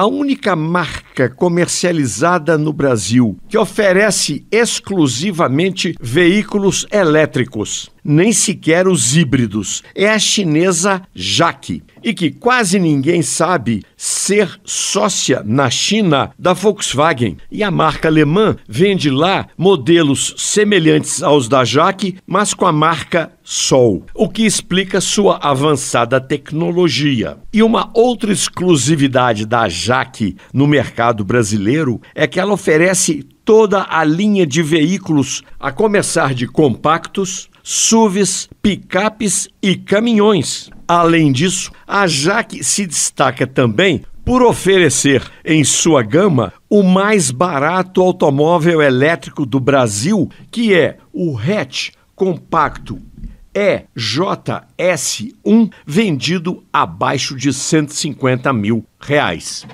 A única marca marca comercializada no Brasil que oferece exclusivamente veículos elétricos, nem sequer os híbridos. É a chinesa Jaque e que quase ninguém sabe ser sócia na China da Volkswagen. E a marca alemã vende lá modelos semelhantes aos da Jaque, mas com a marca Sol, o que explica sua avançada tecnologia. E uma outra exclusividade da Jaque no mercado mercado brasileiro é que ela oferece toda a linha de veículos, a começar de compactos, SUVs, picapes e caminhões. Além disso, a Jaque se destaca também por oferecer em sua gama o mais barato automóvel elétrico do Brasil, que é o hatch compacto EJS1, vendido abaixo de 150 mil reais.